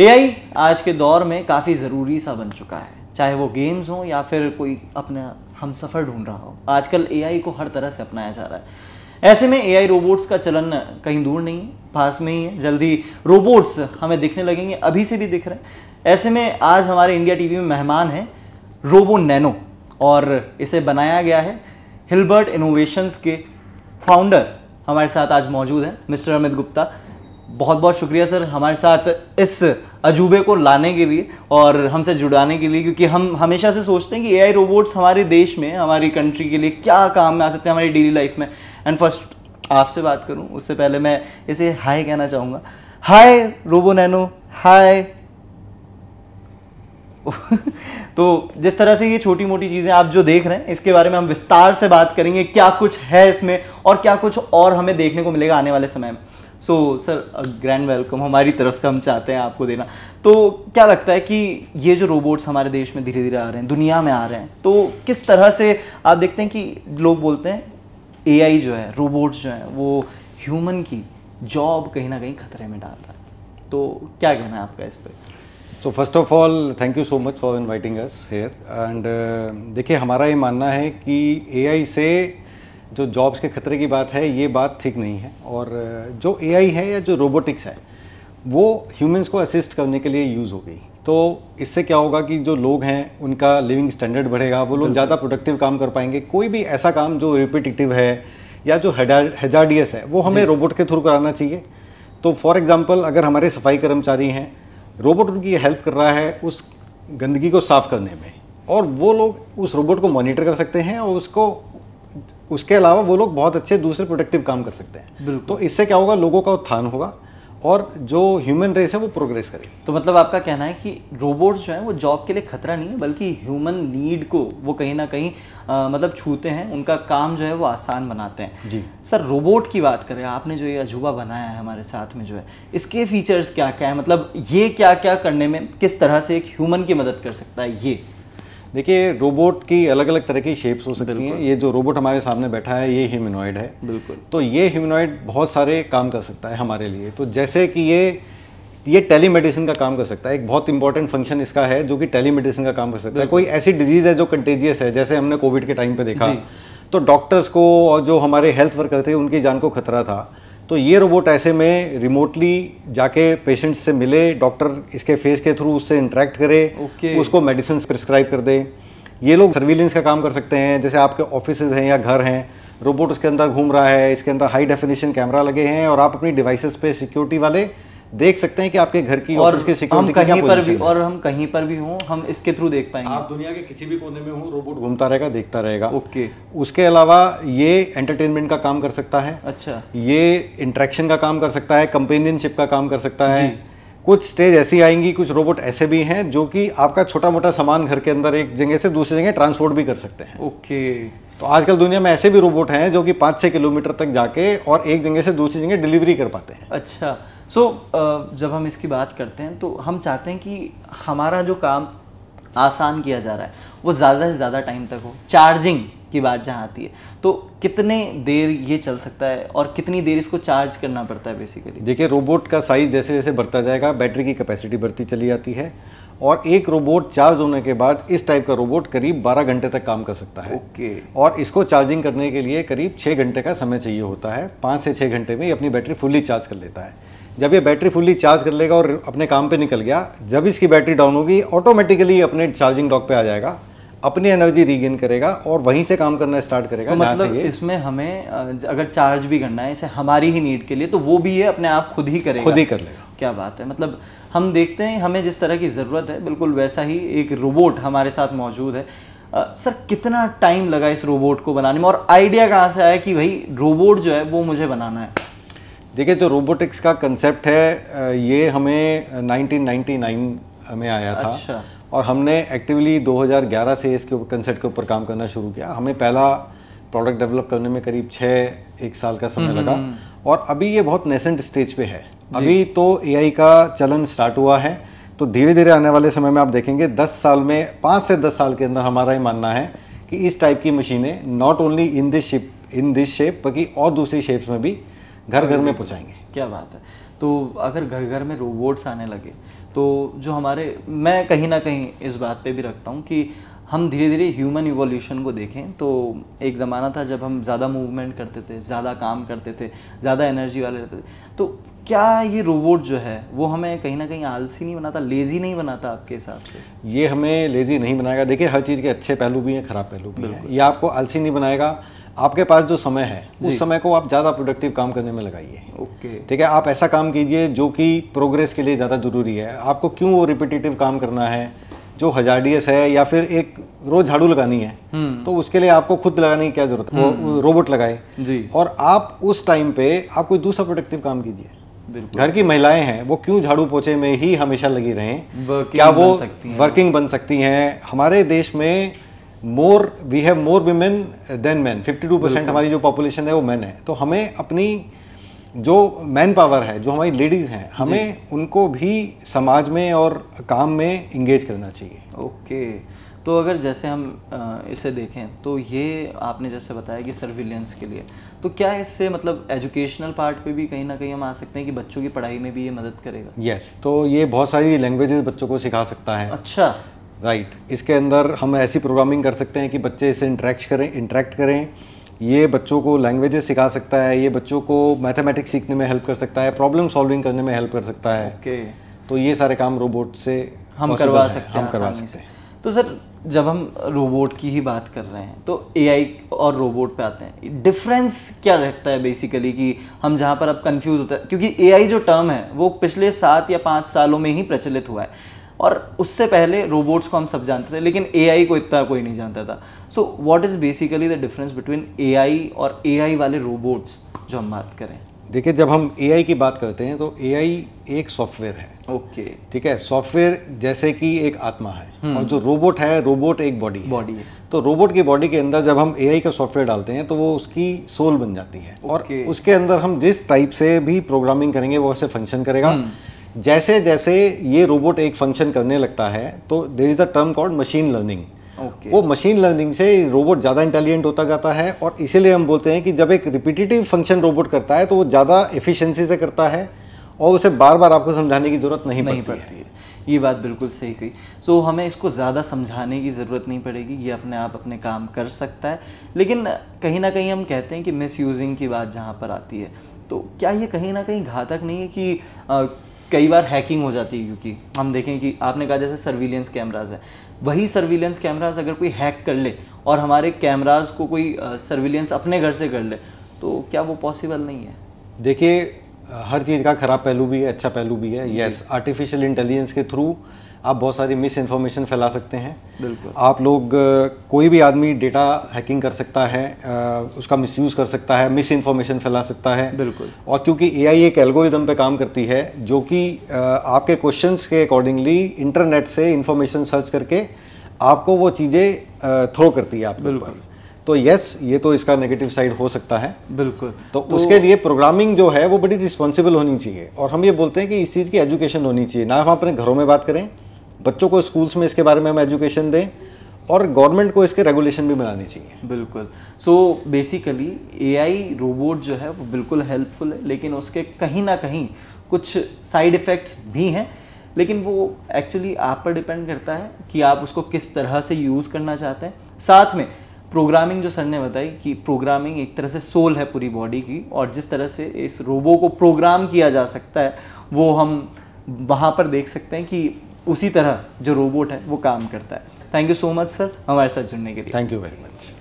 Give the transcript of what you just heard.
AI आज के दौर में काफ़ी ज़रूरी सा बन चुका है चाहे वो गेम्स हों या फिर कोई अपना हम सफ़र ढूंढ रहा हो आजकल एआई को हर तरह से अपनाया जा रहा है ऐसे में एआई रोबोट्स का चलन कहीं दूर नहीं है पास में ही है जल्दी रोबोट्स हमें दिखने लगेंगे अभी से भी दिख रहे हैं ऐसे में आज हमारे इंडिया टीवी में मेहमान हैं रोबो नैनो और इसे बनाया गया है हिलबर्ट इनोवेशंस के फाउंडर हमारे साथ आज मौजूद हैं मिस्टर अमित गुप्ता बहुत बहुत शुक्रिया सर हमारे साथ इस अजूबे को लाने के लिए और हमसे जुड़ाने के लिए क्योंकि हम हमेशा से सोचते हैं कि एआई रोबोट्स हमारे देश में हमारी कंट्री के लिए क्या काम में आ सकते हैं हमारी डेली लाइफ में एंड फर्स्ट आपसे बात करूं उससे पहले मैं इसे हाय कहना चाहूँगा हाय रोबो नैनो हाय तो जिस तरह से ये छोटी मोटी चीज़ें आप जो देख रहे हैं इसके बारे में हम विस्तार से बात करेंगे क्या कुछ है इसमें और क्या कुछ और हमें देखने को मिलेगा आने वाले समय में सो सर ग्रैंड वेलकम हमारी तरफ से हम चाहते हैं आपको देना तो क्या लगता है कि ये जो रोबोट्स हमारे देश में धीरे धीरे आ रहे हैं दुनिया में आ रहे हैं तो किस तरह से आप देखते हैं कि लोग बोलते हैं ए जो है रोबोट्स जो हैं वो ह्यूमन की जॉब कहीं ना कहीं खतरे में डाल रहा है तो क्या कहना है आपका इस पर so first of all thank you so much for inviting us here and देखिए हमारा ये मानना है कि एआई से जो जॉब्स के खतरे की बात है ये बात ठीक नहीं है और जो एआई है या जो रोबोटिक्स है वो ह्यूमंस को असिस्ट करने के लिए यूज़ हो गई तो इससे क्या होगा कि जो लोग हैं उनका लिविंग स्टैंडर्ड बढ़ेगा वो लोग ज़्यादा प्रोडक्टिव काम कर पाएंगे कोई भी ऐसा काम जो रिपीटिटिव है या जो हेजाडियस है वो हमें रोबोट के थ्रू कराना चाहिए तो फॉर एग्जाम्पल अगर हमारे सफाई कर्मचारी हैं रोबोट उनकी हेल्प कर रहा है उस गंदगी को साफ़ करने में और वो लोग उस रोबोट को मॉनिटर कर सकते हैं और उसको उसके अलावा वो लोग बहुत अच्छे दूसरे प्रोडक्टिव काम कर सकते हैं तो इससे क्या होगा लोगों का उत्थान होगा और जो ह्यूमन रेस है वो प्रोग्रेस करेगी तो मतलब आपका कहना है कि रोबोट्स जो हैं वो जॉब के लिए खतरा नहीं है बल्कि ह्यूमन नीड को वो कहीं ना कहीं आ, मतलब छूते हैं उनका काम जो है वो आसान बनाते हैं जी सर रोबोट की बात करें आपने जो ये अजूबा बनाया है हमारे साथ में जो है इसके फीचर्स क्या क्या है मतलब ये क्या क्या करने में किस तरह से एक ह्यूमन की मदद कर सकता है ये देखिए रोबोट की अलग अलग तरह की शेप्स हो सकती हैं ये जो रोबोट हमारे सामने बैठा है ये ह्यूमनॉइड है बिल्कुल तो ये ह्यूमनॉइड बहुत सारे काम कर सकता है हमारे लिए तो जैसे कि ये ये टेलीमेडिसिन का काम कर सकता है एक बहुत इंपॉर्टेंट फंक्शन इसका है जो कि टेलीमेडिसिन का काम कर सकता है कोई ऐसी डिजीज़ है जो कंटेजियस है जैसे हमने कोविड के टाइम पे देखा तो डॉक्टर्स को और जो हमारे हेल्थ वर्कर थे उनकी जान को खतरा था तो ये रोबोट ऐसे में रिमोटली जाके पेशेंट से मिले डॉक्टर इसके फेस के थ्रू उससे इंटरेक्ट करे okay. उसको मेडिसिन प्रिस्क्राइब कर दे ये लोग सर्विलेंस का काम कर सकते हैं जैसे आपके ऑफिस हैं या घर हैं रोबोट उसके अंदर घूम रहा है इसके अंदर हाई डेफिनेशन कैमरा लगे हैं और आप अपनी डिवाइसेस पे सिक्योरिटी वाले देख सकते हैं कि आपके घर की और उसके सिक्योरिटी कहीं की पर भी और हम कहीं पर भी हों हम इसके थ्रू देख पाएंगे आप दुनिया के किसी भी कोने में हो रोबोट घूमता रहेगा देखता रहेगा ओके उसके अलावा ये एंटरटेनमेंट का काम कर सकता है अच्छा ये इंट्रैक्शन का काम कर सकता है कंपेनियनशिप का काम कर सकता है कुछ स्टेज ऐसी आएंगी कुछ रोबोट ऐसे भी हैं जो कि आपका छोटा मोटा सामान घर के अंदर एक जगह से दूसरी जगह ट्रांसपोर्ट भी कर सकते हैं ओके तो आजकल दुनिया में ऐसे भी रोबोट हैं जो कि पाँच छः किलोमीटर तक जाके और एक जगह से दूसरी जगह डिलीवरी कर पाते हैं अच्छा सो so, uh, जब हम इसकी बात करते हैं तो हम चाहते हैं कि हमारा जो काम आसान किया जा रहा है वो ज़्यादा से ज़्यादा टाइम तक हो चार्जिंग की बात जहाँ आती है तो कितने देर ये चल सकता है और कितनी देर इसको चार्ज करना पड़ता है बेसिकली देखिए रोबोट का साइज़ जैसे जैसे बढ़ता जाएगा बैटरी की कैपेसिटी बढ़ती चली जाती है और एक रोबोट चार्ज होने के बाद इस टाइप का रोबोट करीब 12 घंटे तक काम कर सकता है ओके okay. और इसको चार्जिंग करने के लिए करीब 6 घंटे का समय चाहिए होता है 5 से 6 घंटे में ये अपनी बैटरी फुल्ली चार्ज कर लेता है जब ये बैटरी फुल्ली चार्ज कर लेगा और अपने काम पे निकल गया जब इसकी बैटरी डाउन होगी ऑटोमेटिकली अपने चार्जिंग डॉक पे आ जाएगा अपनी एनर्जी रीगेन करेगा और वहीं से काम करना स्टार्ट करेगा तो मतलब इसमें हमें अगर चार्ज भी करना है इसे हमारी ही नीड के लिए तो वो भी ये अपने आप खुद ही करेगा खुद ही कर लेगा क्या बात है मतलब हम देखते हैं हमें जिस तरह की ज़रूरत है बिल्कुल वैसा ही एक रोबोट हमारे साथ मौजूद है आ, सर कितना टाइम लगा इस रोबोट को बनाने में और आइडिया कहाँ से आया कि भाई रोबोट जो है वो मुझे बनाना है देखिए जो तो रोबोटिक्स का कंसेप्ट है ये हमें 1999 में आया था अच्छा। और हमने एक्टिवली 2011 से इसके कंसेप्ट के ऊपर काम करना शुरू किया हमें पहला प्रोडक्ट डेवलप करने में करीब छः एक साल का समय हम्म, लगा हम्म, हम्म। और अभी ये बहुत नेसेंट स्टेज पे है अभी तो एआई का चलन स्टार्ट हुआ है तो धीरे धीरे आने वाले समय में आप देखेंगे दस साल में पाँच से दस साल के अंदर हमारा ये मानना है कि इस टाइप की मशीनें not only in this shape in this shape बल्कि और दूसरी शेप्स में भी घर घर में पहुँचाएंगे क्या बात है तो अगर घर घर में रोबोट्स आने लगे तो जो हमारे मैं कहीं ना कहीं इस बात पे भी रखता हूँ कि हम धीरे धीरे ह्यूमन इवोल्यूशन को देखें तो एक ज़माना था जब हम ज़्यादा मूवमेंट करते थे ज़्यादा काम करते थे ज़्यादा एनर्जी वाले रहते थे तो क्या ये रोबोट जो है वो हमें कहीं ना कहीं आलसी नहीं बनाता लेज़ी नहीं बनाता आपके हिसाब से ये हमें लेज़ी नहीं बनाएगा देखिए हर चीज़ के अच्छे पहलू भी हैं ख़राब पहलू भी हैं ये आपको आलसी नहीं बनाएगा आपके पास जो समय है उस समय को आप ज़्यादा प्रोडक्टिव काम करने में लगाइए ओके ठीक है आप ऐसा काम कीजिए जो कि प्रोग्रेस के लिए ज़्यादा ज़रूरी है आपको क्यों वो रिपीटेटिव काम करना है जो हजारडीएस है या फिर एक रोज झाड़ू लगानी है हम्म। तो उसके लिए आपको खुद लगाने की क्या जरूरत है रोबोट हम्म। लगाए जी और आप उस टाइम पे आप कोई दूसरा प्रोडक्टिव काम कीजिए घर की महिलाएं हैं वो क्यों झाड़ू पोछे में ही हमेशा लगी रहे क्या वो वर्किंग बन सकती हैं हमारे देश में more we have more women than man 52 percent हमारी जो पॉपुलेशन है वो मैन है तो हमें अपनी जो मैन पावर है जो हमारी लेडीज़ हैं हमें उनको भी समाज में और काम में इंगेज करना चाहिए ओके तो अगर जैसे हम इसे देखें तो ये आपने जैसे बताया कि सर्विलेंस के लिए तो क्या इससे मतलब एजुकेशनल पार्ट पे भी कहीं ना कहीं हम आ सकते हैं कि बच्चों की पढ़ाई में भी ये मदद करेगा यस yes, तो ये बहुत सारी लैंग्वेजेस बच्चों को सिखा सकता है अच्छा राइट right. इसके अंदर हम ऐसी प्रोग्रामिंग कर सकते हैं कि बच्चे इसे इंटरेक्ट करें इंटरेक्ट करें ये बच्चों को लैंग्वेजेस सिखा सकता है ये बच्चों को मैथमेटिक्स सीखने में हेल्प कर सकता है प्रॉब्लम सॉल्विंग करने में हेल्प कर सकता है okay. तो ये सारे काम रोबोट से हम करवा सकते हैं हम करवा सकते हैं तो सर जब हम रोबोट की ही बात कर रहे हैं तो ए और रोबोट पे आते हैं डिफरेंस क्या रहता है बेसिकली कि हम जहाँ पर अब कंफ्यूज होता है क्योंकि ए जो टर्म है वो पिछले सात या पाँच सालों में ही प्रचलित हुआ है और उससे पहले रोबोट्स को हम सब जानते थे लेकिन ए को इतना कोई नहीं जानता था so what is basically the difference between A और ए वाले रोबोट्स जो हम बात करें देखिए जब हम ए की बात करते हैं तो ए एक सॉफ्टवेयर है ओके okay. ठीक है सॉफ्टवेयर जैसे कि एक आत्मा है hmm. और जो रोबोट है रोबोट एक बॉडी बॉडी है तो रोबोट की बॉडी के अंदर जब हम ए का सॉफ्टवेयर डालते हैं तो वो उसकी सोल बन जाती है okay. और उसके अंदर हम जिस टाइप से भी प्रोग्रामिंग करेंगे वो ऐसे फंक्शन करेगा hmm. जैसे जैसे ये रोबोट एक फंक्शन करने लगता है तो there is a term called machine learning Okay. वो मशीन लर्निंग से रोबोट ज़्यादा इंटेलिजेंट होता जाता है और इसीलिए हम बोलते हैं कि जब एक रिपीटेटिव फंक्शन रोबोट करता है तो वो ज़्यादा एफिशिएंसी से करता है और उसे बार बार आपको समझाने की ज़रूरत नहीं, नहीं पड़ती, पड़ती है।, है ये बात बिल्कुल सही कही सो so, हमें इसको ज़्यादा समझाने की ज़रूरत नहीं पड़ेगी ये अपने आप अपने काम कर सकता है लेकिन कहीं ना कहीं हम कहते हैं कि मिस यूजिंग की बात जहाँ पर आती है तो क्या ये कहीं ना कहीं घातक नहीं है कि कई बार हैकिंग हो जाती है क्योंकि हम देखें कि आपने कहा जैसे सर्विलेंस कैमराज है वही सर्विलेंस कैमराज अगर कोई हैक कर ले और हमारे कैमराज को कोई सर्विलेंस अपने घर से कर ले तो क्या वो पॉसिबल नहीं है देखिए हर चीज़ का खराब पहलू भी है अच्छा पहलू भी है यस आर्टिफिशियल इंटेलिजेंस के थ्रू आप बहुत सारी मिस इन्फॉर्मेशन फैला सकते हैं बिल्कुल आप लोग कोई भी आदमी डेटा हैकिंग कर सकता है उसका मिसयूज़ कर सकता है मिस इन्फॉर्मेशन फैला सकता है बिल्कुल और क्योंकि एआई एक एल्गोरिदम पे काम करती है जो कि आपके क्वेश्चंस के अकॉर्डिंगली इंटरनेट से इंफॉर्मेशन सर्च करके आपको वो चीज़ें थ्रो करती है आप बिल्कुल तो यस ये तो इसका नेगेटिव साइड हो सकता है बिल्कुल तो, तो उसके लिए प्रोग्रामिंग जो है वो बड़ी रिस्पॉन्सिबल होनी चाहिए और हम ये बोलते हैं कि इस चीज़ की एजुकेशन होनी चाहिए ना हम अपने घरों में बात करें बच्चों को स्कूल्स में इसके बारे में हम एजुकेशन दें और गवर्नमेंट को इसके रेगुलेशन भी बनानी चाहिए बिल्कुल सो बेसिकली एआई रोबोट जो है वो बिल्कुल हेल्पफुल है लेकिन उसके कहीं ना कहीं कुछ साइड इफ़ेक्ट्स भी हैं लेकिन वो एक्चुअली आप पर डिपेंड करता है कि आप उसको किस तरह से यूज़ करना चाहते हैं साथ में प्रोग्रामिंग जो सर ने बताई कि प्रोग्रामिंग एक तरह से सोल है पूरी बॉडी की और जिस तरह से इस रोबो को प्रोग्राम किया जा सकता है वो हम वहाँ पर देख सकते हैं कि उसी तरह जो रोबोट है वो काम करता है thank you so much sir हमारे साथ जुड़ने के लिए थैंक यू वेरी मच